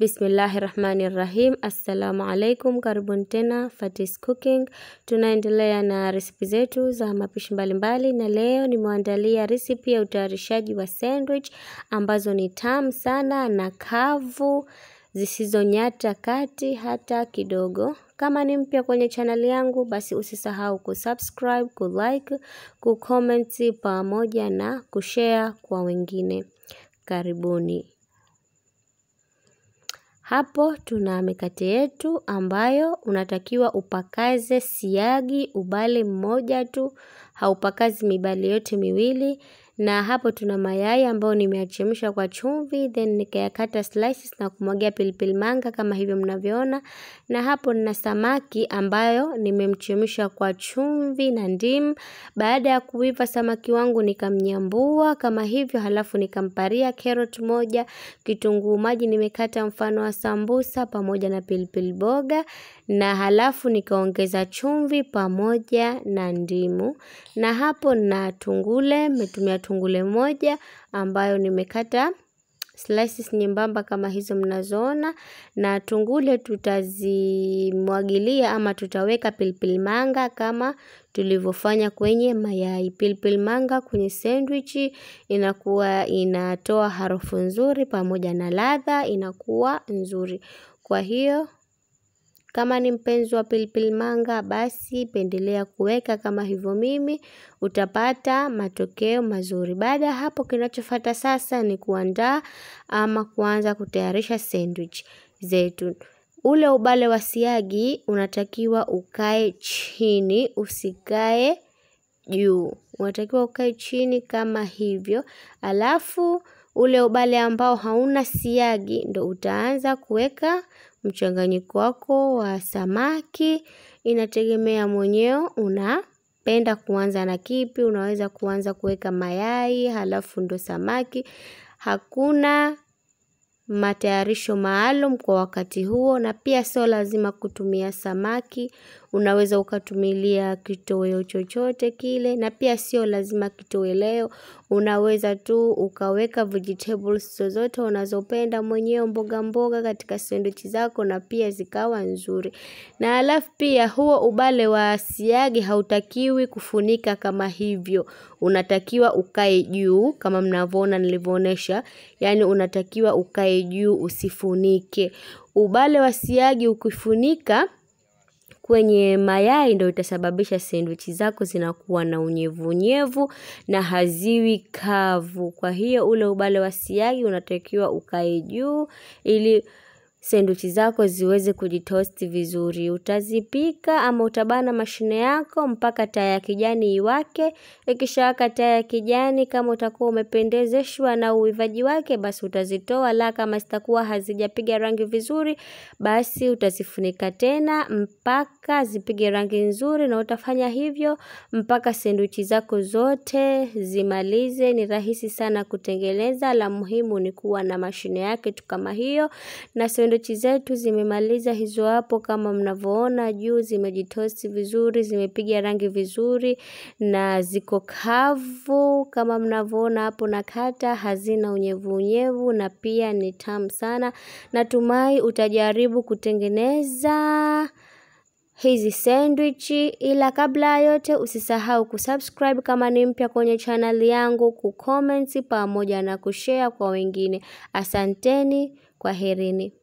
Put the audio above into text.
Bismillahi rahmani rahim. Assalamu alaikum, karibuni tena Fatis Cooking. Tunaendelea na resipi zetu za mapishi mbalimbali, na leo nimeandalia resipi ya utayarishaji wa sandwich ambazo ni tamu sana na kavu zisizonyata kati hata kidogo. Kama ni mpya kwenye chaneli yangu, basi usisahau kusubscribe, kulike, kucomment pamoja na kushare kwa wengine. Karibuni. Hapo tuna mikate yetu ambayo unatakiwa upakaze siagi ubali mmoja tu, haupakazi mibali yote miwili na hapo tuna mayai ambayo nimeyachemsha kwa chumvi, then nikayakata slices na kumwagia pilipili manga kama hivyo mnavyoona. Na hapo nina samaki ambayo nimemchemsha kwa chumvi na ndimu. Baada ya kuiva samaki wangu nikamnyambua kama hivyo, halafu nikamparia carrot moja, kitunguu maji nimekata mfano wa sambusa pamoja na pilipili boga, na halafu nikaongeza chumvi pamoja na ndimu. Na hapo na tungule, umetumia tungule moja ambayo nimekata slices nyembamba kama hizo mnazoona, na tungule tutazimwagilia ama tutaweka pilipili manga kama tulivyofanya kwenye mayai. Pilipili manga kwenye sandwich inakuwa inatoa harufu nzuri pamoja na ladha inakuwa nzuri, kwa hiyo kama ni mpenzi wa pilipili manga, basi pendelea kuweka kama hivyo mimi, utapata matokeo mazuri. Baada ya hapo, kinachofuata sasa ni kuandaa ama kuanza kutayarisha sandwich zetu. Ule ubale wa siagi unatakiwa ukae chini, usikae juu. Unatakiwa ukae chini kama hivyo. Alafu Ule ubale ambao hauna siagi ndo utaanza kuweka mchanganyiko wako wa samaki. Inategemea mwenyewe unapenda kuanza na kipi. Unaweza kuanza kuweka mayai halafu ndo samaki. Hakuna matayarisho maalum kwa wakati huo na pia sio lazima kutumia samaki unaweza ukatumilia kitoweo chochote kile, na pia sio lazima leo. unaweza tu ukaweka vegetables zozote unazopenda mwenyewe, mboga mboga katika sandwich zako, na pia zikawa nzuri. Na alafu pia huo ubale wa siagi hautakiwi kufunika kama hivyo, unatakiwa ukae juu kama mnavyoona nilivyoonesha, yani unatakiwa ukae juu usifunike. Ubale wa siagi ukifunika kwenye mayai ndo itasababisha sandwich zako zinakuwa na unyevunyevu na haziwi kavu. Kwa hiyo ule ubale wa siagi unatakiwa ukae juu ili sendwichi zako ziweze kujitosti vizuri. Utazipika ama utabana mashine yako mpaka taa ya kijani iwake. Ikishawaka taa ya kijani, kama utakuwa umependezeshwa na uivaji wake, basi utazitoa, la kama zitakuwa hazijapiga rangi vizuri, basi utazifunika tena mpaka zipige rangi nzuri, na utafanya hivyo mpaka sendwichi zako zote zimalize. Ni rahisi sana kutengeneza, la muhimu ni kuwa na mashine yake tu kama hiyo na Dondochi zetu zimemaliza hizo hapo, kama mnavyoona juu zimejitosti vizuri, zimepiga rangi vizuri na ziko kavu kama mnavyoona hapo, na kata hazina unyevu unyevu, na pia ni tamu sana. Natumai utajaribu kutengeneza hizi sandwich. ila kabla ya yote usisahau kusubscribe kama ni mpya kwenye channel yangu, kucomment pamoja na kushare kwa wengine. Asanteni, kwaherini.